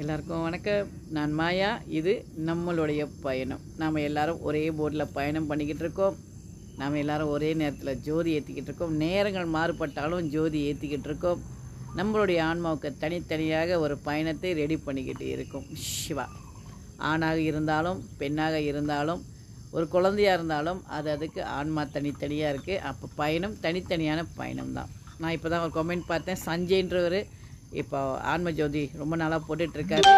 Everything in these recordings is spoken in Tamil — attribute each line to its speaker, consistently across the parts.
Speaker 1: எல்லாருக்கும் வணக்கம் நான் மாயா இது நம்மளுடைய பயணம் நாம் எல்லாரும் ஒரே போர்டில் பயணம் பண்ணிக்கிட்டு இருக்கோம் நாம் எல்லாரும் ஒரே நேரத்தில் ஜோதி ஏற்றிக்கிட்டு இருக்கோம் நேரங்கள் மாறுபட்டாலும் ஜோதி ஏற்றிக்கிட்டு இருக்கோம் நம்மளுடைய ஆன்மாவுக்கு தனித்தனியாக ஒரு பயணத்தை ரெடி பண்ணிக்கிட்டு இருக்கும் சிவா ஆணாக இருந்தாலும் பெண்ணாக இருந்தாலும் ஒரு குழந்தையாக இருந்தாலும் அது அதுக்கு ஆன்மா தனித்தனியாக இருக்குது அப்போ பயணம் தனித்தனியான பயணம் தான் நான் இப்போ தான் ஒரு கமெண்ட் பார்த்தேன் சஞ்சய்ன்றவர் இப்போ ஆன்ம ஜோதி ரொம்ப நாளாக போட்டுட்ருக்காரு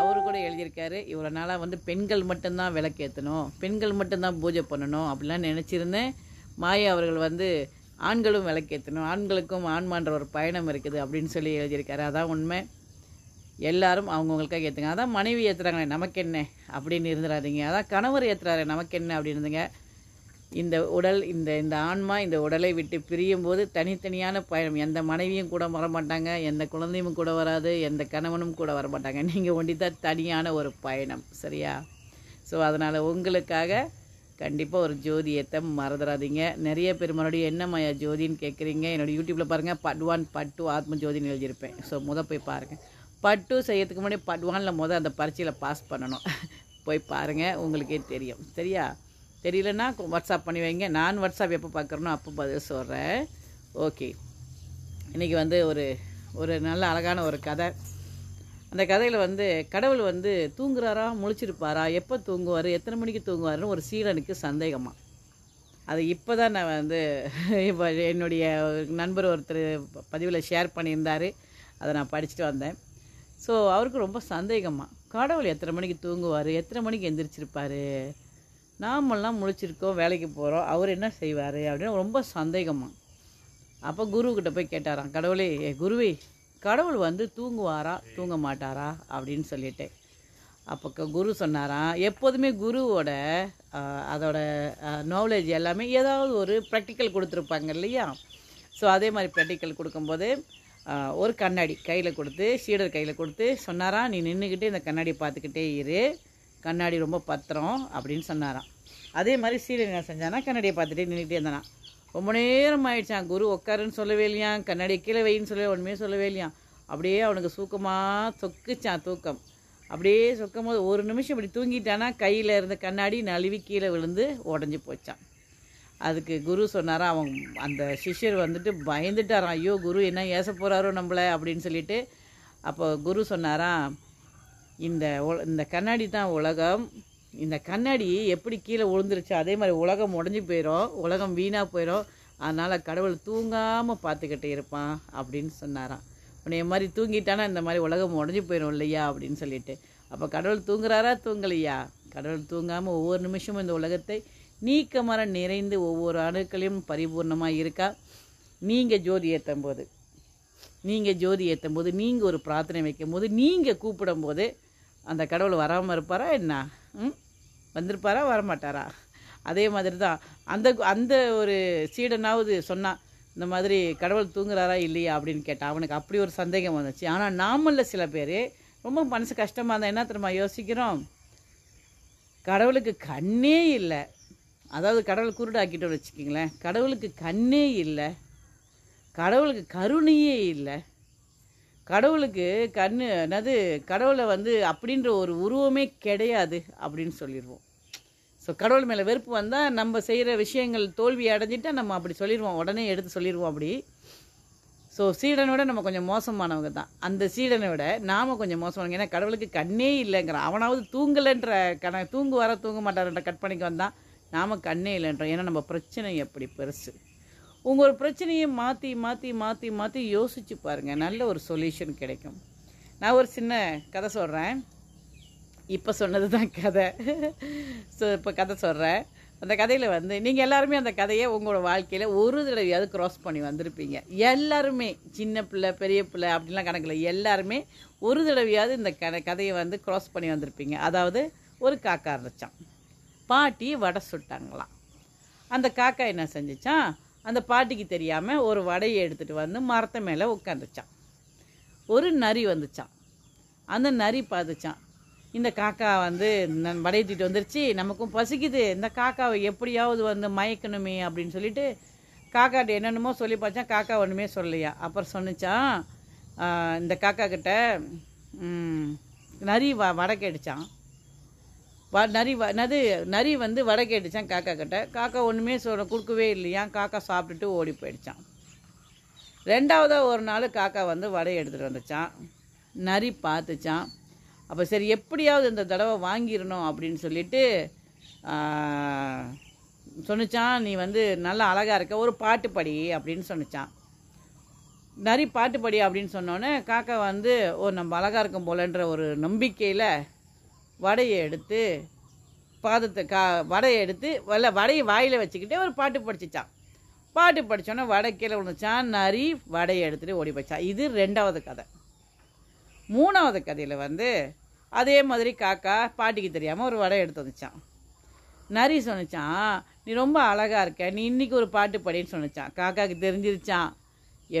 Speaker 1: அவரு கூட எழுதியிருக்காரு இவ்வளோ நாளாக வந்து பெண்கள் மட்டும்தான் விளக்கேற்றணும் பெண்கள் மட்டும்தான் பூஜை பண்ணணும் அப்படிலாம் நினச்சிருந்தேன் மாயா அவர்கள் வந்து ஆண்களும் விளக்கேற்றணும் ஆண்களுக்கும் ஆண்மான்ற ஒரு பயணம் இருக்குது அப்படின்னு சொல்லி எழுதியிருக்காரு அதான் உண்மை எல்லாரும் அவங்கவுங்களுக்காக ஏற்றுங்க அதான் மனைவி ஏற்றுறாங்களே நமக்கு என்ன அப்படின்னு இருந்துடாதீங்க அதான் கணவர் ஏற்றுறாரு நமக்கு என்ன அப்படின்னு இந்த உடல் இந்த இந்த ஆன்மா இந்த உடலை விட்டு பிரியும் போது தனித்தனியான பயணம் எந்த மனைவியும் கூட வரமாட்டாங்க எந்த குழந்தையும் கூட வராது எந்த கணவனும் கூட வரமாட்டாங்க நீங்கள் தான் தனியான ஒரு பயணம் சரியா ஸோ அதனால் உங்களுக்காக கண்டிப்பாக ஒரு ஜோதியத்தை மறந்துடாதீங்க நிறைய பேர் மறுபடியும் என்ன மாயா ஜோதின்னு கேட்குறீங்க என்னோடய யூடியூப்பில் பாருங்கள் பட் ஒன் பட் டூ ஆத்ம ஜோதின்னு எழுதியிருப்பேன் ஸோ முத போய் பாருங்கள் பட் டூ செய்யறதுக்கு முன்னாடி பட் ஒனில் முதல் அந்த பரீட்சையில் பாஸ் பண்ணணும் போய் பாருங்கள் உங்களுக்கே தெரியும் சரியா தெரியலன்னா வாட்ஸ்அப் பண்ணி வைங்க நான் வாட்ஸ்அப் எப்போ பார்க்குறேனோ அப்போ பதில் சொல்கிறேன் ஓகே இன்றைக்கி வந்து ஒரு ஒரு நல்ல அழகான ஒரு கதை அந்த கதையில் வந்து கடவுள் வந்து தூங்குறாரா முழிச்சிருப்பாரா எப்போ தூங்குவார் எத்தனை மணிக்கு தூங்குவார்னு ஒரு சீலனுக்கு சந்தேகமாக அது இப்போ தான் நான் வந்து இப்போ என்னுடைய நண்பர் ஒருத்தர் பதிவில் ஷேர் பண்ணியிருந்தார் அதை நான் படிச்சுட்டு வந்தேன் ஸோ அவருக்கு ரொம்ப சந்தேகமாக கடவுள் எத்தனை மணிக்கு தூங்குவார் எத்தனை மணிக்கு எந்திரிச்சிருப்பார் நாமெல்லாம் முடிச்சிருக்கோம் வேலைக்கு போகிறோம் அவர் என்ன செய்வார் அப்படின்னு ரொம்ப சந்தேகமாக அப்போ குருக்கிட்ட போய் கேட்டாராம் கடவுளே ஏ குருவே கடவுள் வந்து தூங்குவாரா தூங்க மாட்டாரா அப்படின்னு சொல்லிட்டேன் அப்போ குரு சொன்னாராம் எப்போதுமே குருவோட அதோட நாலேஜ் எல்லாமே ஏதாவது ஒரு ப்ராக்டிக்கல் கொடுத்துருப்பாங்க இல்லையா ஸோ அதே மாதிரி ப்ராக்டிக்கல் கொடுக்கும்போது ஒரு கண்ணாடி கையில் கொடுத்து சீடர் கையில் கொடுத்து சொன்னாரா நீ நின்றுக்கிட்டே இந்த கண்ணாடியை பார்த்துக்கிட்டே இரு கண்ணாடி ரொம்ப பத்திரம் அப்படின்னு சொன்னாராம் அதே மாதிரி சீடன் என்ன செஞ்சானா கண்ணாடியை பார்த்துட்டே நின்றுட்டே இருந்தானா ரொம்ப நேரம் ஆயிடுச்சான் குரு உட்காருன்னு சொல்லவே இல்லையா கண்ணாடியை கீழே வைன்னு சொல்லவே ஒன்றுமே சொல்லவே இல்லையா அப்படியே அவனுக்கு சூக்கமாக தொக்குச்சான் தூக்கம் அப்படியே சொக்கும் போது ஒரு நிமிஷம் இப்படி தூங்கிட்டானா கையில் இருந்த கண்ணாடி நழுவி கீழே விழுந்து உடஞ்சி போச்சான் அதுக்கு குரு சொன்னாரா அவன் அந்த சிஷ்யர் வந்துட்டு பயந்துட்டாரான் ஐயோ குரு என்ன ஏச போகிறாரோ நம்மளை அப்படின்னு சொல்லிட்டு அப்போ குரு சொன்னாராம் இந்த இந்த கண்ணாடி தான் உலகம் இந்த கண்ணாடி எப்படி கீழே விழுந்துருச்சு அதே மாதிரி உலகம் உடஞ்சி போயிடும் உலகம் வீணாக போயிடும் அதனால் கடவுள் தூங்காமல் பார்த்துக்கிட்டு இருப்பான் அப்படின்னு சொன்னாராம் உன்னைய மாதிரி தூங்கிட்டானா இந்த மாதிரி உலகம் உடஞ்சி போயிடும் இல்லையா அப்படின்னு சொல்லிட்டு அப்போ கடவுள் தூங்குறாரா தூங்கலையா கடவுள் தூங்காமல் ஒவ்வொரு நிமிஷமும் இந்த உலகத்தை நீக்க மரம் நிறைந்து ஒவ்வொரு அணுக்களையும் பரிபூர்ணமாக இருக்கா நீங்கள் ஜோதி ஏற்றும் போது நீங்கள் ஜோதி ஏற்றும் போது நீங்கள் ஒரு பிரார்த்தனை வைக்கும் போது நீங்கள் கூப்பிடும்போது அந்த கடவுள் வராமல் இருப்பாரா என்ன ம் வந்திருப்பாரா வரமாட்டாரா அதே மாதிரி தான் அந்த அந்த ஒரு சீடனாவது சொன்னான் இந்த மாதிரி கடவுள் தூங்குறாரா இல்லையா அப்படின்னு கேட்டான் அவனுக்கு அப்படி ஒரு சந்தேகம் வந்துச்சு ஆனால் நாமல்ல சில பேர் ரொம்ப மனசு கஷ்டமாக இருந்தால் என்ன தெரியுமா யோசிக்கிறோம் கடவுளுக்கு கண்ணே இல்லை அதாவது கடவுள் குருடாக்கிட்டோன்னு வச்சுக்கிங்களேன் கடவுளுக்கு கண்ணே இல்லை கடவுளுக்கு கருணையே இல்லை கடவுளுக்கு கண்ணு என்னது கடவுளை வந்து அப்படின்ற ஒரு உருவமே கிடையாது அப்படின்னு சொல்லிடுவோம் ஸோ கடவுள் மேலே வெறுப்பு வந்தால் நம்ம செய்கிற விஷயங்கள் தோல்வி அடைஞ்சிட்டா நம்ம அப்படி சொல்லிடுவோம் உடனே எடுத்து சொல்லிடுவோம் அப்படி ஸோ சீடனை விட நம்ம கொஞ்சம் மோசமானவங்க தான் அந்த சீடனை விட நாம் கொஞ்சம் மோசமானவங்க ஏன்னா கடவுளுக்கு கண்ணே இல்லைங்கிற அவனாவது தூங்கலைன்ற கண தூங்கு வர தூங்க மாட்டார்ன்ற கற்பனைக்கு வந்தால் நாம் கண்ணே இல்லைன்றோம் ஏன்னா நம்ம பிரச்சனை எப்படி பெருசு உங்கள் ஒரு பிரச்சனையை மாற்றி மாற்றி மாற்றி மாற்றி யோசித்து பாருங்கள் நல்ல ஒரு சொல்யூஷன் கிடைக்கும் நான் ஒரு சின்ன கதை சொல்கிறேன் இப்போ சொன்னது தான் கதை ஸோ இப்போ கதை சொல்கிறேன் அந்த கதையில் வந்து நீங்கள் எல்லாருமே அந்த கதையை உங்களோட வாழ்க்கையில் ஒரு தடவையாவது க்ராஸ் பண்ணி வந்திருப்பீங்க எல்லாருமே சின்ன பிள்ளை பெரிய பிள்ளை அப்படின்லாம் கணக்கில் எல்லாருமே ஒரு தடவையாவது இந்த க கதையை வந்து க்ராஸ் பண்ணி வந்திருப்பீங்க அதாவது ஒரு காக்கா இருந்துச்சான் பாட்டி வடை சுட்டாங்களாம் அந்த காக்கா என்ன செஞ்சிச்சான் அந்த பாட்டிக்கு தெரியாமல் ஒரு வடையை எடுத்துகிட்டு வந்து மரத்தை மேலே உட்காந்துச்சான் ஒரு நரி வந்துச்சான் அந்த நரி பார்த்துச்சான் இந்த காக்கா வந்து நான் தூக்கிட்டு வந்துருச்சு நமக்கும் பசிக்குது இந்த காக்காவை எப்படியாவது வந்து மயக்கணுமே அப்படின்னு சொல்லிட்டு காக்காட்ட என்னென்னமோ சொல்லி பார்த்தா காக்கா ஒன்றுமே சொல்லலையா அப்புறம் சொன்னிச்சான் இந்த காக்கா கிட்ட நரி வ வடக்கடிச்சான் வ நரி வ நது நரி வந்து வடை கேட்டுச்சான் காக்கா கிட்ட காக்கா ஒன்றுமே சொல்ல கொடுக்கவே இல்லையா காக்கா சாப்பிட்டுட்டு ஓடி போயிடுச்சான் ரெண்டாவதாக ஒரு நாள் காக்கா வந்து வடை எடுத்துகிட்டு வந்துச்சான் நரி பார்த்துச்சான் அப்போ சரி எப்படியாவது இந்த தடவை வாங்கிடணும் அப்படின்னு சொல்லிட்டு சொன்னிச்சான் நீ வந்து நல்லா அழகாக இருக்க ஒரு பாட்டு படி அப்படின்னு சொன்னிச்சான் நரி பாட்டு படி அப்படின்னு சொன்னோன்னே காக்கா வந்து ஓ நம்ம அழகாக இருக்கும் போலன்ற ஒரு நம்பிக்கையில் வடையை எடுத்து பாதத்தை கா வடையை எடுத்து வல்ல வடையை வாயில் வச்சுக்கிட்டே ஒரு பாட்டு படிச்சிச்சான் பாட்டு படித்தோன்னே வடை கீழே விழுந்துச்சான் நரி வடையை எடுத்துகிட்டு ஓடி போச்சான் இது ரெண்டாவது கதை மூணாவது கதையில் வந்து அதே மாதிரி காக்கா பாட்டிக்கு தெரியாமல் ஒரு வடை எடுத்து வந்துச்சான் நரி சொன்னிச்சான் நீ ரொம்ப அழகாக இருக்க நீ இன்றைக்கி ஒரு பாட்டு படின்னு சொன்னிச்சான் காக்காவுக்கு தெரிஞ்சிருச்சான்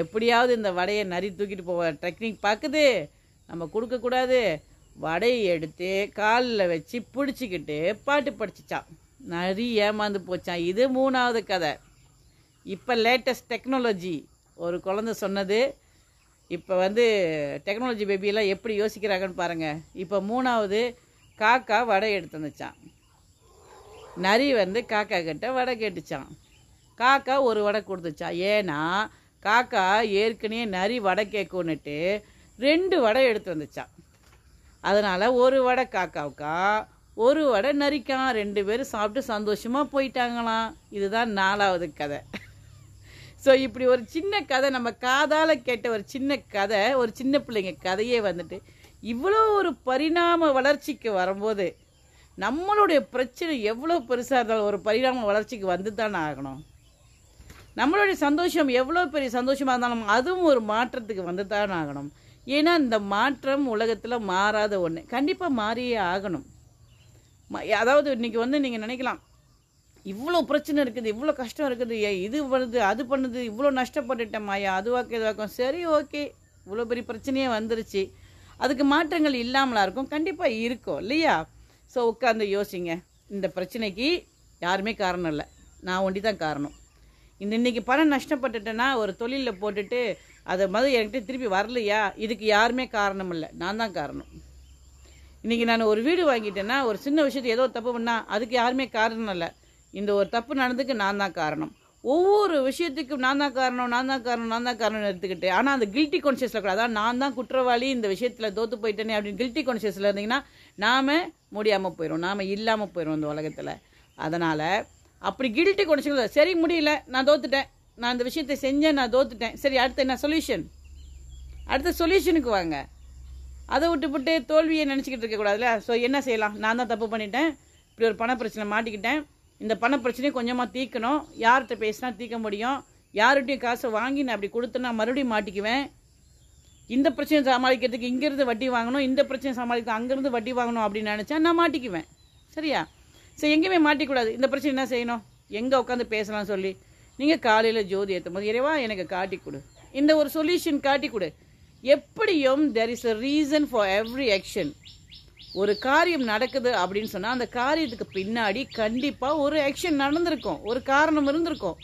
Speaker 1: எப்படியாவது இந்த வடையை நரி தூக்கிட்டு போவ டெக்னிக் பார்க்குது நம்ம கொடுக்கக்கூடாது வடையை எடுத்து காலில் வச்சு பிடிச்சிக்கிட்டு பாட்டு படிச்சிச்சான் நிறைய ஏமாந்து போச்சான் இது மூணாவது கதை இப்போ லேட்டஸ்ட் டெக்னாலஜி ஒரு குழந்த சொன்னது இப்போ வந்து டெக்னாலஜி பேபியெல்லாம் எப்படி யோசிக்கிறாங்கன்னு பாருங்கள் இப்போ மூணாவது காக்கா வடை எடுத்து வந்துச்சான் நரி வந்து காக்கா கிட்ட வடை கேட்டுச்சான் காக்கா ஒரு வடை கொடுத்துச்சான் ஏன்னா காக்கா ஏற்கனவே நரி வடை கேட்கணுன்ட்டு ரெண்டு வடை எடுத்து வந்துச்சான் அதனால் ஒரு வடை காக்காவுக்கா ஒரு வடை நரிக்கா ரெண்டு பேரும் சாப்பிட்டு சந்தோஷமாக போயிட்டாங்களாம் இதுதான் நாலாவது கதை ஸோ இப்படி ஒரு சின்ன கதை நம்ம காதால் கேட்ட ஒரு சின்ன கதை ஒரு சின்ன பிள்ளைங்க கதையே வந்துட்டு இவ்வளோ ஒரு பரிணாம வளர்ச்சிக்கு வரும்போது நம்மளுடைய பிரச்சனை எவ்வளோ பெருசாக இருந்தாலும் ஒரு பரிணாம வளர்ச்சிக்கு வந்து தானே ஆகணும் நம்மளுடைய சந்தோஷம் எவ்வளோ பெரிய சந்தோஷமாக இருந்தாலும் அதுவும் ஒரு மாற்றத்துக்கு வந்து தானே ஆகணும் ஏன்னா இந்த மாற்றம் உலகத்தில் மாறாத ஒன்று கண்டிப்பாக மாறியே ஆகணும் அதாவது இன்றைக்கி வந்து நீங்கள் நினைக்கலாம் இவ்வளோ பிரச்சனை இருக்குது இவ்வளோ கஷ்டம் இருக்குது இது வருது அது பண்ணுது இவ்வளோ நஷ்டப்பட்டுட்டேன் மாயா அதுவாக்கம் இதுவாக்கம் சரி ஓகே இவ்வளோ பெரிய பிரச்சனையே வந்துருச்சு அதுக்கு மாற்றங்கள் இல்லாமலாக இருக்கும் கண்டிப்பாக இருக்கும் இல்லையா ஸோ உட்காந்து யோசிங்க இந்த பிரச்சனைக்கு யாருமே காரணம் இல்லை நான் ஒண்டி தான் காரணம் இந்த இன்றைக்கி பணம் நஷ்டப்பட்டுட்டேன்னா ஒரு தொழிலில் போட்டுட்டு அது மாதிரி என்கிட்ட திருப்பி வரலையா இதுக்கு யாருமே காரணம் இல்லை நான் தான் காரணம் இன்றைக்கி நான் ஒரு வீடு வாங்கிட்டேன்னா ஒரு சின்ன விஷயத்துக்கு ஏதோ ஒரு தப்பு பண்ணால் அதுக்கு யாருமே காரணம் இல்லை இந்த ஒரு தப்பு நடந்ததுக்கு நான் தான் காரணம் ஒவ்வொரு விஷயத்துக்கும் நான் தான் காரணம் நான் தான் காரணம் நான் தான் காரணம் எடுத்துக்கிட்டேன் ஆனால் அந்த கில்ட்டி கான்சியஸில் கூட அதான் நான் தான் குற்றவாளி இந்த விஷயத்தில் தோற்று போயிட்டேனே அப்படின்னு கில்ட்டி கான்சியஸில் இருந்தீங்கன்னா நாம் முடியாமல் போயிடும் நாம் இல்லாமல் போயிடும் இந்த உலகத்தில் அதனால் அப்படி கில்ட்டி கொண்டு சரி முடியல நான் தோத்துட்டேன் நான் அந்த விஷயத்தை செஞ்சேன் நான் தோத்துட்டேன் சரி அடுத்து என்ன சொல்யூஷன் அடுத்த சொல்யூஷனுக்கு வாங்க அதை விட்டுப்புட்டு தோல்வியை நினச்சிக்கிட்டு இருக்கக்கூடாதுல்ல ஸோ என்ன செய்யலாம் நான் தான் தப்பு பண்ணிட்டேன் இப்படி ஒரு பண பிரச்சனை மாட்டிக்கிட்டேன் இந்த பண பிரச்சனையும் கொஞ்சமாக தீர்க்கணும் யார்கிட்ட பேசினா தீர்க்க முடியும் யார்கிட்டையும் காசை வாங்கி நான் அப்படி கொடுத்தேன்னா மறுபடியும் மாட்டிக்குவேன் இந்த பிரச்சனை சமாளிக்கிறதுக்கு இங்கேருந்து வட்டி வாங்கணும் இந்த பிரச்சனை சமாளிக்க அங்கேருந்து வட்டி வாங்கணும் அப்படின்னு நினச்சா நான் மாட்டிக்குவேன் சரியா சரி எங்கேயுமே மாட்டிக்கூடாது இந்த பிரச்சனை என்ன செய்யணும் எங்கே உட்காந்து பேசலாம் சொல்லி நீங்கள் காலையில் ஜோதி ஏற்றும் போது இறைவா எனக்கு காட்டி கொடு இந்த ஒரு சொல்யூஷன் காட்டி கொடு எப்படியும் there is a reason for every action ஒரு காரியம் நடக்குது அப்படின்னு சொன்னால் அந்த காரியத்துக்கு பின்னாடி கண்டிப்பாக ஒரு ஆக்ஷன் நடந்திருக்கும் ஒரு காரணம் இருந்திருக்கும்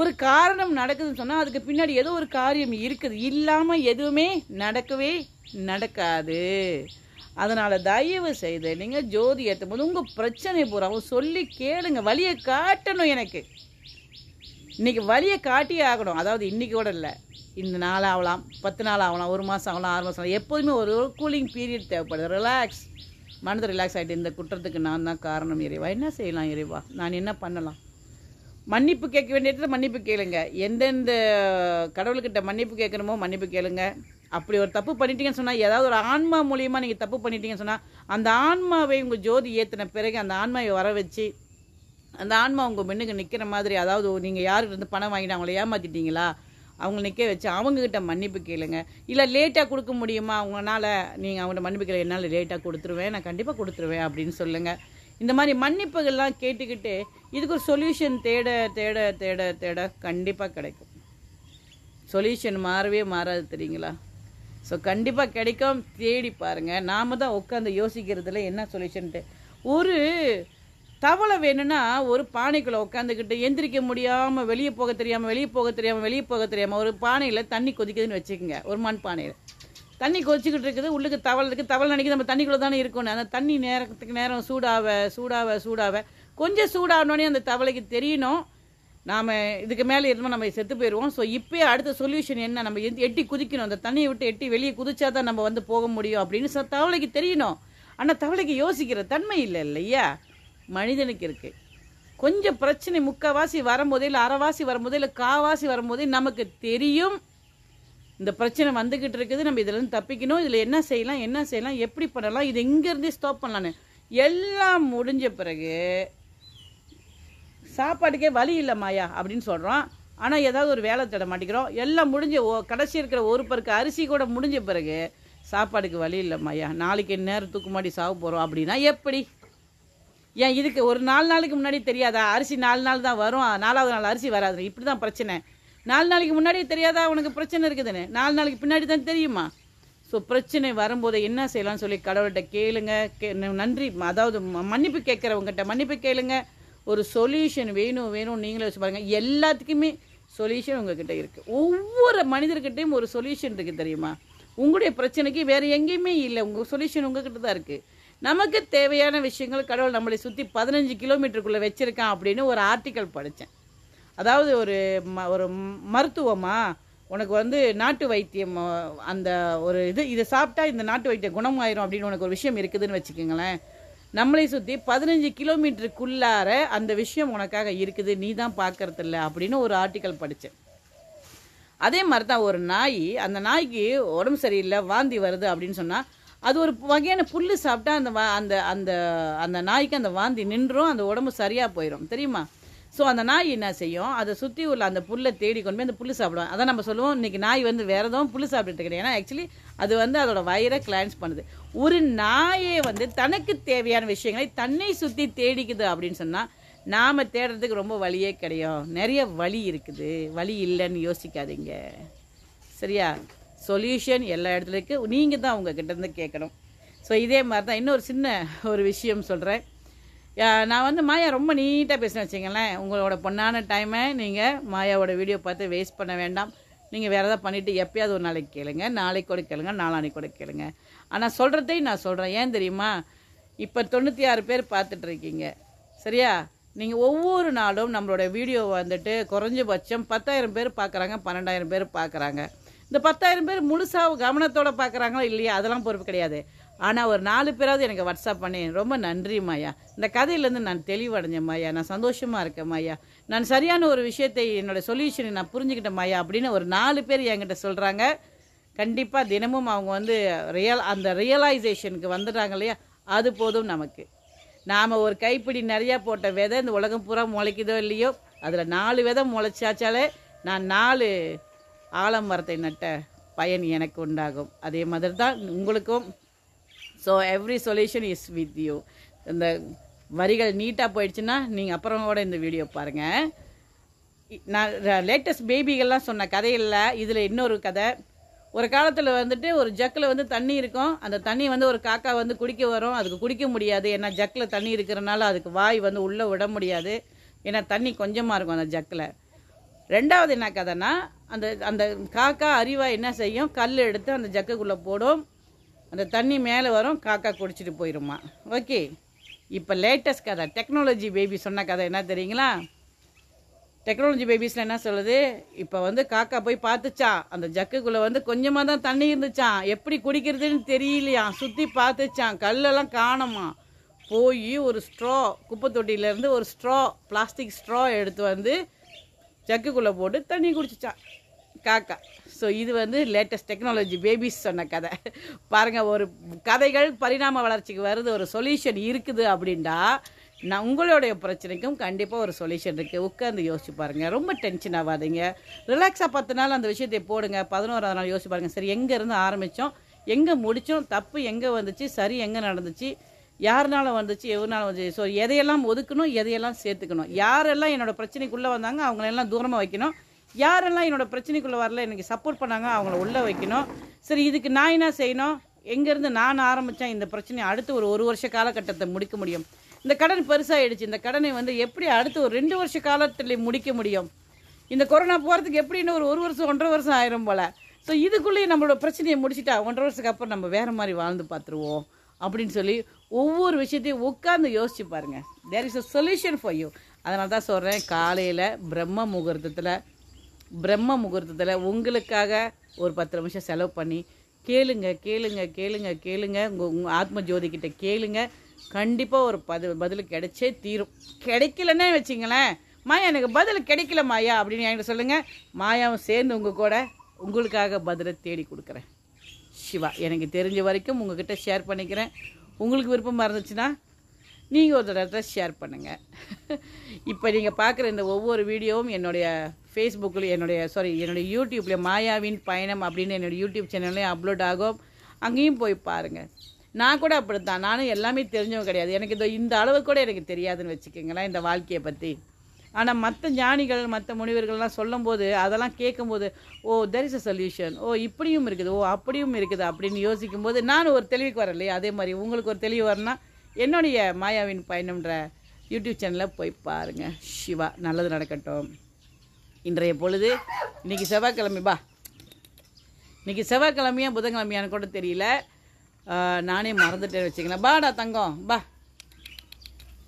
Speaker 1: ஒரு காரணம் நடக்குதுன்னு சொன்னால் அதுக்கு பின்னாடி ஏதோ ஒரு காரியம் இருக்குது இல்லாமல் எதுவுமே நடக்கவே நடக்காது அதனால் தயவு செய்து நீங்கள் ஜோதி ஏற்றும் போது உங்கள் பிரச்சனை பூராவும் சொல்லி கேளுங்க வழியை காட்டணும் எனக்கு இன்றைக்கி வழியை காட்டியே ஆகணும் அதாவது இன்றைக்கி கூட இல்லை இந்த நாள் ஆகலாம் பத்து நாள் ஆகலாம் ஒரு மாதம் ஆகலாம் ஆறு மாதம் ஆகலாம் எப்போதுமே ஒரு கூலிங் பீரியட் தேவைப்படுது ரிலாக்ஸ் மனது ரிலாக்ஸ் ஆகிட்டு இந்த குற்றத்துக்கு நான் தான் காரணம் இறைவா என்ன செய்யலாம் இறைவா நான் என்ன பண்ணலாம் மன்னிப்பு கேட்க இடத்துல மன்னிப்பு கேளுங்க எந்தெந்த கடவுள்கிட்ட மன்னிப்பு கேட்கணுமோ மன்னிப்பு கேளுங்க அப்படி ஒரு தப்பு பண்ணிட்டீங்கன்னு சொன்னால் ஏதாவது ஒரு ஆன்மா மூலியமாக நீங்கள் தப்பு பண்ணிட்டீங்கன்னு சொன்னால் அந்த ஆன்மாவை உங்கள் ஜோதி ஏற்றின பிறகு அந்த ஆன்மாவை வர வச்சு அந்த ஆன்மா உங்கள் முன்னுக்கு நிற்கிற மாதிரி அதாவது நீங்கள் வந்து பணம் வாங்கிட்டு அவங்கள ஏமாற்றிட்டீங்களா அவங்க நிற்க வச்சு அவங்கக்கிட்ட மன்னிப்பு கேளுங்க இல்லை லேட்டாக கொடுக்க முடியுமா அவங்களால நீங்கள் அவங்கள்ட்ட மன்னிப்பு கேள்வி என்னால் லேட்டாக கொடுத்துருவேன் நான் கண்டிப்பாக கொடுத்துருவேன் அப்படின்னு சொல்லுங்கள் இந்த மாதிரி மன்னிப்புகள்லாம் கேட்டுக்கிட்டு இதுக்கு ஒரு சொல்யூஷன் தேட தேட தேட தேட கண்டிப்பாக கிடைக்கும் சொல்யூஷன் மாறவே மாறாது தெரியுங்களா ஸோ கண்டிப்பாக கிடைக்கும் தேடி பாருங்கள் நாம் தான் உட்காந்து யோசிக்கிறதுல என்ன சொல்யூஷன்ட்டு ஒரு தவளை வேணும்னா ஒரு பானைக்குள்ளே உட்காந்துக்கிட்டு எந்திரிக்க முடியாமல் வெளியே போக தெரியாமல் வெளியே போக தெரியாமல் வெளியே போக தெரியாமல் ஒரு பானையில் தண்ணி கொதிக்குதுன்னு வச்சுக்கோங்க ஒரு மண் பானையில் தண்ணி கொதிச்சுக்கிட்டு இருக்குது உள்ளுக்கு தவளை இருக்குது தவளை நினைக்கிது நம்ம தண்ணிக்குள்ளே தானே இருக்கணும் அந்த தண்ணி நேரத்துக்கு நேரம் சூடாவ சூடாவ சூடாவ கொஞ்சம் சூடாகணுன்னே அந்த தவளைக்கு தெரியணும் நாம் இதுக்கு மேலே இருந்தால் நம்ம செத்து போயிடுவோம் ஸோ இப்போயே அடுத்த சொல்யூஷன் என்ன நம்ம எட்டி குதிக்கணும் அந்த தண்ணியை விட்டு எட்டி வெளியே குதிச்சா தான் நம்ம வந்து போக முடியும் அப்படின்னு தவளைக்கு தெரியணும் ஆனால் தவளைக்கு யோசிக்கிற தன்மை இல்லை இல்லையா மனிதனுக்கு இருக்குது கொஞ்சம் பிரச்சனை முக்கால்வாசி வரும்போதே இல்லை அரைவாசி வரும்போதே இல்லை காவாசி வரும்போதே நமக்கு தெரியும் இந்த பிரச்சனை வந்துக்கிட்டு இருக்குது நம்ம இதிலேருந்து தப்பிக்கணும் இதில் என்ன செய்யலாம் என்ன செய்யலாம் எப்படி பண்ணலாம் இது எங்கேருந்தே ஸ்டாப் பண்ணலான்னு எல்லாம் முடிஞ்ச பிறகு சாப்பாட்டுக்கே வழி இல்லை மாயா அப்படின்னு சொல்கிறோம் ஆனால் ஏதாவது ஒரு வேலை தேட மாட்டேங்கிறோம் எல்லாம் முடிஞ்ச ஓ கடைசி இருக்கிற ஒரு பருக்கு அரிசி கூட முடிஞ்ச பிறகு சாப்பாடுக்கு வழி இல்லை மாயா நாளைக்கு நேரம் தூக்குமாடி சாப்பிட போகிறோம் அப்படின்னா எப்படி ஏன் இதுக்கு ஒரு நாலு நாளைக்கு முன்னாடி தெரியாதா அரிசி நாலு நாள் தான் வரும் நாலாவது நாள் அரிசி வராது இப்படி தான் பிரச்சனை நாலு நாளைக்கு முன்னாடி தெரியாதா உனக்கு பிரச்சனை இருக்குதுன்னு நாலு நாளைக்கு பின்னாடி தான் தெரியுமா ஸோ பிரச்சனை வரும்போது என்ன செய்யலாம்னு சொல்லி கடவுள்கிட்ட கேளுங்க கே நன்றி அதாவது மன்னிப்பு கேட்குறவங்ககிட்ட மன்னிப்பு கேளுங்க ஒரு சொல்யூஷன் வேணும் வேணும் நீங்களே வச்சு பாருங்கள் எல்லாத்துக்குமே சொல்யூஷன் உங்ககிட்ட இருக்குது ஒவ்வொரு மனிதர்கிட்டையும் ஒரு சொல்யூஷன் இருக்குது தெரியுமா உங்களுடைய பிரச்சனைக்கு வேறு எங்கேயுமே இல்லை உங்கள் சொல்யூஷன் உங்ககிட்ட தான் இருக்குது நமக்கு தேவையான விஷயங்கள் கடவுள் நம்மளை சுற்றி பதினஞ்சு கிலோமீட்டருக்குள்ளே வச்சுருக்கான் அப்படின்னு ஒரு ஆர்டிக்கல் படித்தேன் அதாவது ஒரு ம ஒரு மருத்துவமா உனக்கு வந்து நாட்டு வைத்தியம் அந்த ஒரு இது இதை சாப்பிட்டா இந்த நாட்டு வைத்தியம் குணமாயிரும் அப்படின்னு உனக்கு ஒரு விஷயம் இருக்குதுன்னு வச்சுக்கோங்களேன் நம்மளை சுற்றி பதினஞ்சு கிலோமீட்டருக்குள்ளார அந்த விஷயம் உனக்காக இருக்குது நீ தான் பார்க்கறதில்ல அப்படின்னு ஒரு ஆர்டிக்கல் படித்தேன் அதே மாதிரி தான் ஒரு நாய் அந்த நாய்க்கு உடம்பு சரியில்லை வாந்தி வருது அப்படின்னு சொன்னால் அது ஒரு வகையான புல் சாப்பிட்டா அந்த வா அந்த அந்த அந்த நாய்க்கு அந்த வாந்தி நின்றும் அந்த உடம்பு சரியாக போயிடும் தெரியுமா ஸோ அந்த நாய் என்ன செய்யும் அதை சுற்றி உள்ள அந்த புல்லை தேடி கொண்டு போய் அந்த புல் சாப்பிடுவோம் அதான் நம்ம சொல்லுவோம் இன்றைக்கி நாய் வந்து வேறு எதுவும் புல் சாப்பிட்டுட்டு கிடையாது ஏன்னா ஆக்சுவலி அது வந்து அதோட வயிறை கிளான்ஸ் பண்ணுது ஒரு நாயே வந்து தனக்கு தேவையான விஷயங்களை தன்னை சுற்றி தேடிக்குது அப்படின்னு சொன்னால் நாம் தேடுறதுக்கு ரொம்ப வழியே கிடையாது நிறைய வழி இருக்குது வழி இல்லைன்னு யோசிக்காதீங்க சரியா சொல்யூஷன் எல்லா இடத்துல இருக்குது நீங்கள் தான் கிட்டேருந்து கேட்கணும் ஸோ இதே மாதிரி தான் இன்னொரு சின்ன ஒரு விஷயம் சொல்கிறேன் நான் வந்து மாயா ரொம்ப நீட்டாக பேசினேன் வச்சிங்களேன் உங்களோட பொண்ணான டைமை நீங்கள் மாயாவோட வீடியோ பார்த்து வேஸ்ட் பண்ண வேண்டாம் நீங்கள் வேறு எதாவது பண்ணிவிட்டு எப்பயாவது ஒரு நாளைக்கு கேளுங்க நாளைக்கு கூட கேளுங்க நாளானைக்கு கூட கேளுங்க ஆனால் சொல்கிறதையும் நான் சொல்கிறேன் ஏன் தெரியுமா இப்போ தொண்ணூற்றி ஆறு பேர் பார்த்துட்ருக்கீங்க சரியா நீங்கள் ஒவ்வொரு நாளும் நம்மளோட வீடியோ வந்துட்டு குறைஞ்சபட்சம் பத்தாயிரம் பேர் பார்க்குறாங்க பன்னெண்டாயிரம் பேர் பார்க்குறாங்க இந்த பத்தாயிரம் பேர் முழுசாக கவனத்தோடு பார்க்குறாங்களோ இல்லையா அதெல்லாம் பொறுப்பு கிடையாது ஆனால் ஒரு நாலு பேராவது எனக்கு வாட்ஸ்அப் பண்ணி ரொம்ப நன்றி மாயா இந்த கதையிலேருந்து நான் தெளிவடைஞ்சேன் மாயா நான் சந்தோஷமாக இருக்கேன் மாயா நான் சரியான ஒரு விஷயத்தை என்னோடய சொல்யூஷனை நான் புரிஞ்சுக்கிட்டேன் மாயா அப்படின்னு ஒரு நாலு பேர் என்கிட்ட சொல்கிறாங்க கண்டிப்பாக தினமும் அவங்க வந்து ரியல் அந்த ரியலைசேஷனுக்கு வந்துடுறாங்க இல்லையா அது போதும் நமக்கு நாம் ஒரு கைப்பிடி நிறையா போட்ட விதை இந்த உலகம் பூரா முளைக்குதோ இல்லையோ அதில் நாலு விதம் முளைச்சாச்சாலே நான் நாலு ஆலம்பரத்தை நட்ட பயன் எனக்கு உண்டாகும் அதே மாதிரி தான் உங்களுக்கும் so every solution is with you இந்த வரிகள் நீட்டாக போயிடுச்சுன்னா நீங்கள் அப்புறம் கூட இந்த வீடியோ பாருங்கள் நான் லேட்டஸ்ட் பேபிகள்லாம் சொன்ன கதையில் இதில் இன்னொரு கதை ஒரு காலத்தில் வந்துட்டு ஒரு ஜக்கில் வந்து தண்ணி இருக்கும் அந்த தண்ணி வந்து ஒரு காக்கா வந்து குடிக்க வரும் அதுக்கு குடிக்க முடியாது ஏன்னா ஜக்கில் தண்ணி இருக்கிறனால அதுக்கு வாய் வந்து உள்ளே விட முடியாது ஏன்னா தண்ணி கொஞ்சமாக இருக்கும் அந்த ஜக்கில் ரெண்டாவது என்ன கதைன்னா அந்த அந்த காக்கா அறிவாக என்ன செய்யும் கல் எடுத்து அந்த ஜக்குக்குள்ளே போடும் அந்த தண்ணி மேலே வரும் காக்கா குடிச்சிட்டு போயிடுமா ஓகே இப்போ லேட்டஸ்ட் கதை டெக்னாலஜி பேபி சொன்ன கதை என்ன தெரியுங்களா டெக்னாலஜி பேபிஸில் என்ன சொல்லுது இப்போ வந்து காக்கா போய் பார்த்துச்சா அந்த ஜக்குக்குள்ளே வந்து கொஞ்சமாக தான் தண்ணி இருந்துச்சான் எப்படி குடிக்கிறதுன்னு தெரியலையா சுற்றி பார்த்துச்சான் கல்லெல்லாம் காணுமா போய் ஒரு ஸ்ட்ரா குப்பை தொட்டியிலேருந்து ஒரு ஸ்ட்ரா பிளாஸ்டிக் ஸ்ட்ரா எடுத்து வந்து ஜக்குக்குள்ளே போட்டு தண்ணி குடிச்சிச்சான் காக்கா ஸோ இது வந்து லேட்டஸ்ட் டெக்னாலஜி பேபிஸ் சொன்ன கதை பாருங்கள் ஒரு கதைகள் பரிணாம வளர்ச்சிக்கு வருது ஒரு சொல்யூஷன் இருக்குது அப்படின்டா நான் உங்களுடைய பிரச்சனைக்கும் கண்டிப்பாக ஒரு சொல்யூஷன் இருக்குது உட்காந்து யோசிச்சு பாருங்கள் ரொம்ப டென்ஷன் ஆகாதீங்க ரிலாக்ஸாக பத்து நாள் அந்த விஷயத்தை போடுங்க பதினோராது நாள் யோசிச்சு பாருங்கள் சரி எங்கேருந்து ஆரம்பித்தோம் எங்கே முடித்தோம் தப்பு எங்கே வந்துச்சு சரி எங்கே நடந்துச்சு யாருனால வந்துச்சு எவ்வளோ வந்துச்சு ஸோ எதையெல்லாம் ஒதுக்கணும் எதையெல்லாம் சேர்த்துக்கணும் யாரெல்லாம் என்னோடய பிரச்சனைக்குள்ளே வந்தாங்க அவங்களெல்லாம் தூரமாக வைக்கணும் யாரெல்லாம் என்னோடய பிரச்சனைக்குள்ளே வரல எனக்கு சப்போர்ட் பண்ணாங்க அவங்கள உள்ளே வைக்கணும் சரி இதுக்கு நான் என்ன செய்யணும் எங்கேருந்து நான் ஆரம்பித்தேன் இந்த பிரச்சனையை அடுத்து ஒரு ஒரு வருஷ காலகட்டத்தை முடிக்க முடியும் இந்த கடன் பெருசாகிடுச்சு இந்த கடனை வந்து எப்படி அடுத்து ஒரு ரெண்டு வருஷ காலத்துலேயே முடிக்க முடியும் இந்த கொரோனா போகிறதுக்கு எப்படி இன்னும் ஒரு ஒரு வருஷம் ஒன்றரை வருஷம் ஆயிரும் போல் ஸோ இதுக்குள்ளேயே நம்மளோட பிரச்சனையை முடிச்சுட்டா ஒன்றரை வருஷத்துக்கு அப்புறம் நம்ம வேறு மாதிரி வாழ்ந்து பார்த்துருவோம் அப்படின்னு சொல்லி ஒவ்வொரு விஷயத்தையும் உட்காந்து யோசிச்சு பாருங்கள் there is a solution for you அதனால தான் சொல்கிறேன் காலையில் பிரம்ம முகூர்த்தத்தில் பிரம்ம முகூர்த்தத்தில் உங்களுக்காக ஒரு பத்து நிமிஷம் செலவு பண்ணி கேளுங்க கேளுங்க கேளுங்க கேளுங்க உங்கள் உங்கள் ஆத்ம ஜோதிக்கிட்ட கேளுங்க கண்டிப்பாக ஒரு பது பதில் கிடைச்சே தீரும் கிடைக்கலன்னே வச்சிங்களேன் மாயா எனக்கு பதில் கிடைக்கல மாயா அப்படின்னு என்கிட்ட சொல்லுங்கள் மாயாவும் சேர்ந்து உங்கள் கூட உங்களுக்காக பதிலை தேடி கொடுக்குறேன் சிவா எனக்கு தெரிஞ்ச வரைக்கும் கிட்டே ஷேர் பண்ணிக்கிறேன் உங்களுக்கு விருப்பமாக இருந்துச்சுன்னா நீங்கள் ஒரு தடவை ஷேர் பண்ணுங்கள் இப்போ நீங்கள் பார்க்குற இந்த ஒவ்வொரு வீடியோவும் என்னுடைய ஃபேஸ்புக்கில் என்னுடைய சாரி என்னுடைய யூடியூப்பில் மாயாவின் பயணம் அப்படின்னு என்னுடைய யூடியூப் சேனல்லையும் அப்லோட் ஆகும் அங்கேயும் போய் பாருங்கள் நான் கூட அப்படி தான் நானும் எல்லாமே தெரிஞ்சவங்க கிடையாது எனக்கு இந்த இந்த அளவு கூட எனக்கு தெரியாதுன்னு வச்சுக்கோங்களேன் இந்த வாழ்க்கையை பற்றி ஆனால் மற்ற ஞானிகள் மற்ற முனிவர்கள்லாம் சொல்லும்போது அதெல்லாம் கேட்கும்போது ஓ தெர் இஸ் அ சொல்யூஷன் ஓ இப்படியும் இருக்குது ஓ அப்படியும் இருக்குது அப்படின்னு யோசிக்கும்போது நான் ஒரு தெளிவுக்கு வரலையே அதே மாதிரி உங்களுக்கு ஒரு தெளிவு வரேன்னா என்னுடைய மாயாவின் பயணம்ன்ற யூடியூப் சேனலில் போய் பாருங்கள் சிவா நல்லது நடக்கட்டும் இன்றைய பொழுது இன்றைக்கி செவ்வாய்க்கிழமை பா இன்றைக்கி செவ்வாய்க்கிழமையா புதன்கிழமையான்னு கூட தெரியல நானே மறந்துட்டேன் வச்சுக்கலாம் பாடா தங்கம் பா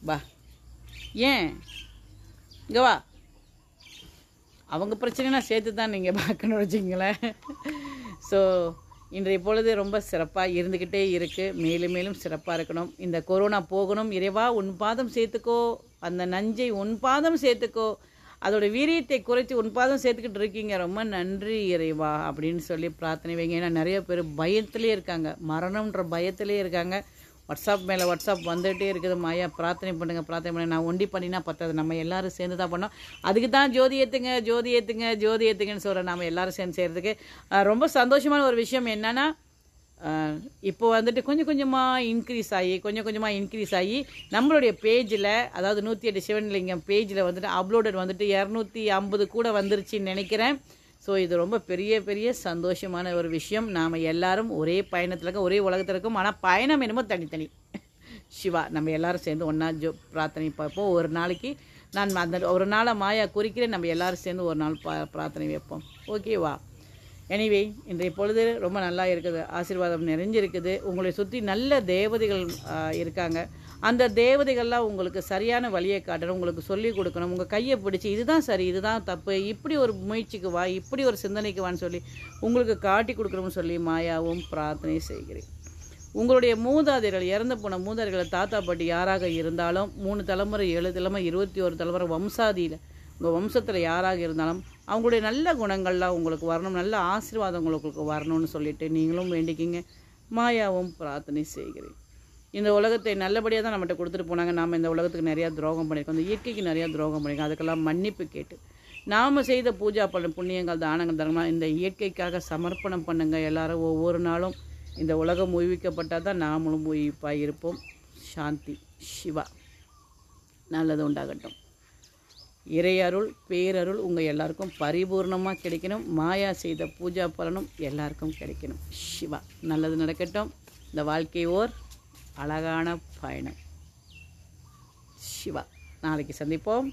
Speaker 1: பா ஏன் இங்கே வா அவங்க பிரச்சனைனா சேர்த்து தான் நீங்கள் பார்க்கணும்னு வச்சுக்கங்களேன் ஸோ இன்றைய பொழுது ரொம்ப சிறப்பாக இருந்துக்கிட்டே இருக்குது மேலும் மேலும் சிறப்பாக இருக்கணும் இந்த கொரோனா போகணும் இறைவா உன் பாதம் சேர்த்துக்கோ அந்த நஞ்சை உன் பாதம் சேர்த்துக்கோ அதோட வீரியத்தை குறைச்சி உன் பாதம் சேர்த்துக்கிட்டு இருக்கீங்க ரொம்ப நன்றி இறைவா அப்படின்னு சொல்லி பிரார்த்தனை வைங்க ஏன்னா நிறைய பேர் பயத்துலேயே இருக்காங்க மரணம்ன்ற பயத்துலேயே இருக்காங்க வாட்ஸ்அப் மேலே வாட்ஸ்அப் வந்துகிட்டே இருக்குது மாயா பிரார்த்தனை பண்ணுங்கள் பிரார்த்தனை பண்ணுங்கள் நான் ஒண்டி பண்ணினா பத்தாது நம்ம எல்லாரும் சேர்ந்து தான் பண்ணோம் அதுக்கு தான் ஜோதி ஏற்றுங்க ஜோதி ஏற்றுங்க ஜோதி ஏற்றுங்கன்னு சொல்கிறேன் நம்ம எல்லாரும் சேர்ந்து செய்கிறதுக்கு ரொம்ப சந்தோஷமான ஒரு விஷயம் என்னென்னா இப்போ வந்துட்டு கொஞ்சம் கொஞ்சமாக இன்க்ரீஸ் ஆகி கொஞ்சம் கொஞ்சமாக இன்க்ரீஸ் ஆகி நம்மளுடைய பேஜில் அதாவது நூற்றி எட்டு சிவன்லிங்கம் பேஜில் வந்துட்டு அப்லோடட் வந்துட்டு இரநூத்தி ஐம்பது கூட வந்துருச்சுன்னு நினைக்கிறேன் ஸோ இது ரொம்ப பெரிய பெரிய சந்தோஷமான ஒரு விஷயம் நாம் எல்லாரும் ஒரே பயணத்தில் இருக்க ஒரே உலகத்தில் இருக்கோம் ஆனால் பயணம் என்னமோ தனித்தனி சிவா நம்ம எல்லாரும் சேர்ந்து ஒன்றா ஜோ பிரார்த்தனை பார்ப்போம் ஒரு நாளைக்கு நான் அந்த ஒரு நாளை மாயா குறிக்கிறேன் நம்ம எல்லோரும் சேர்ந்து ஒரு நாள் பா பிரார்த்தனை வைப்போம் ஓகேவா எனிவே இன்றைய பொழுது ரொம்ப நல்லா இருக்குது ஆசீர்வாதம் நிறைஞ்சிருக்குது உங்களை சுற்றி நல்ல தேவதைகள் இருக்காங்க அந்த தேவதைகள்லாம் உங்களுக்கு சரியான வழியை காட்டணும் உங்களுக்கு சொல்லி கொடுக்கணும் உங்கள் கையை பிடிச்சி இதுதான் சரி இதுதான் தப்பு இப்படி ஒரு முயற்சிக்கு வா இப்படி ஒரு சிந்தனைக்கு வான்னு சொல்லி உங்களுக்கு காட்டி கொடுக்குறோம்னு சொல்லி மாயாவும் பிரார்த்தனை செய்கிறேன் உங்களுடைய மூதாதையர்கள் இறந்து போன மூதாதையர்கள் தாத்தா பாட்டி யாராக இருந்தாலும் மூணு தலைமுறை ஏழு தலைமுறை இருபத்தி ஒரு தலைமுறை வம்சாதியில் உங்கள் வம்சத்தில் யாராக இருந்தாலும் அவங்களுடைய நல்ல குணங்கள்லாம் உங்களுக்கு வரணும் நல்ல ஆசீர்வாதம் உங்களுக்கு வரணும்னு சொல்லிட்டு நீங்களும் வேண்டிக்கிங்க மாயாவும் பிரார்த்தனை செய்கிறேன் இந்த உலகத்தை நல்லபடியாக தான் நம்மகிட்ட கொடுத்துட்டு போனாங்க நாம் இந்த உலகத்துக்கு நிறையா துரோகம் பண்ணியிருக்கோம் இந்த இயற்கைக்கு நிறையா துரோகம் பண்ணியிருக்கோம் அதுக்கெல்லாம் மன்னிப்பு கேட்டு நாம் செய்த பூஜா பண்ண புண்ணியங்கள் தானங்கள் தர்மம் இந்த இயற்கைக்காக சமர்ப்பணம் பண்ணுங்கள் எல்லாரும் ஒவ்வொரு நாளும் இந்த உலகம் ஓய்விக்கப்பட்டால் தான் நாமளும் ஓய்விப்பாக இருப்போம் சாந்தி சிவா நல்லது உண்டாகட்டும் இறையருள் பேரருள் உங்கள் எல்லாருக்கும் பரிபூர்ணமாக கிடைக்கணும் மாயா செய்த பூஜா பலனும் எல்லாருக்கும் கிடைக்கணும் சிவா நல்லது நடக்கட்டும் இந்த வாழ்க்கை ஓர் அழகான பயணம் சிவா நாளைக்கு சந்திப்போம்